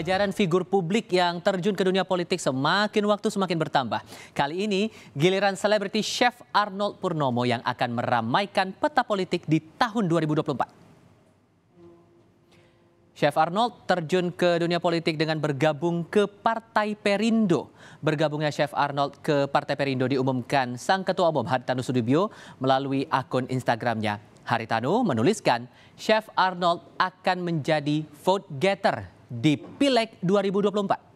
Ajaran figur publik yang terjun ke dunia politik semakin waktu semakin bertambah. Kali ini giliran selebriti chef Arnold Purnomo yang akan meramaikan peta politik di tahun 2024. Chef Arnold terjun ke dunia politik dengan bergabung ke Partai Perindo. Bergabungnya Chef Arnold ke Partai Perindo diumumkan sang Ketua Umum Haritanu Sudibyo melalui akun Instagramnya. Haritanu menuliskan, Chef Arnold akan menjadi vote getter di Pileg 2024?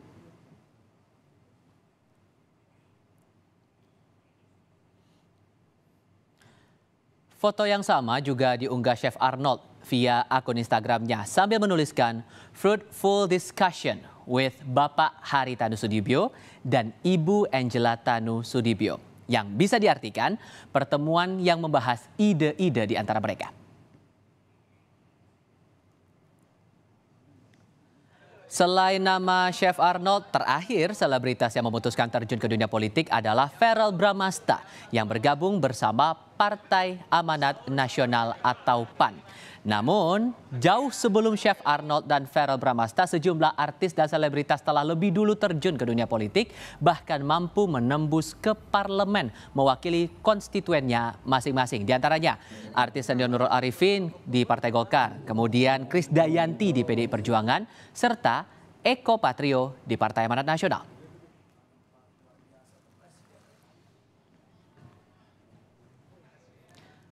Foto yang sama juga diunggah Chef Arnold via akun Instagramnya sambil menuliskan fruitful discussion with Bapak Hari Tanu Sudibyo dan Ibu Angela Tanu Sudibyo yang bisa diartikan pertemuan yang membahas ide-ide di antara mereka. Selain nama Chef Arnold, terakhir selebritas yang memutuskan terjun ke dunia politik adalah Feral Bramasta yang bergabung bersama Partai Amanat Nasional atau PAN. Namun, jauh sebelum Chef Arnold dan Feral Bramasta, sejumlah artis dan selebritas telah lebih dulu terjun ke dunia politik, bahkan mampu menembus ke parlemen mewakili konstituennya masing-masing. Di antaranya, artis senior Nurul Arifin di Partai Golkar, kemudian Kris Dayanti di PDI Perjuangan, serta Eko Patrio di Partai Amanat Nasional.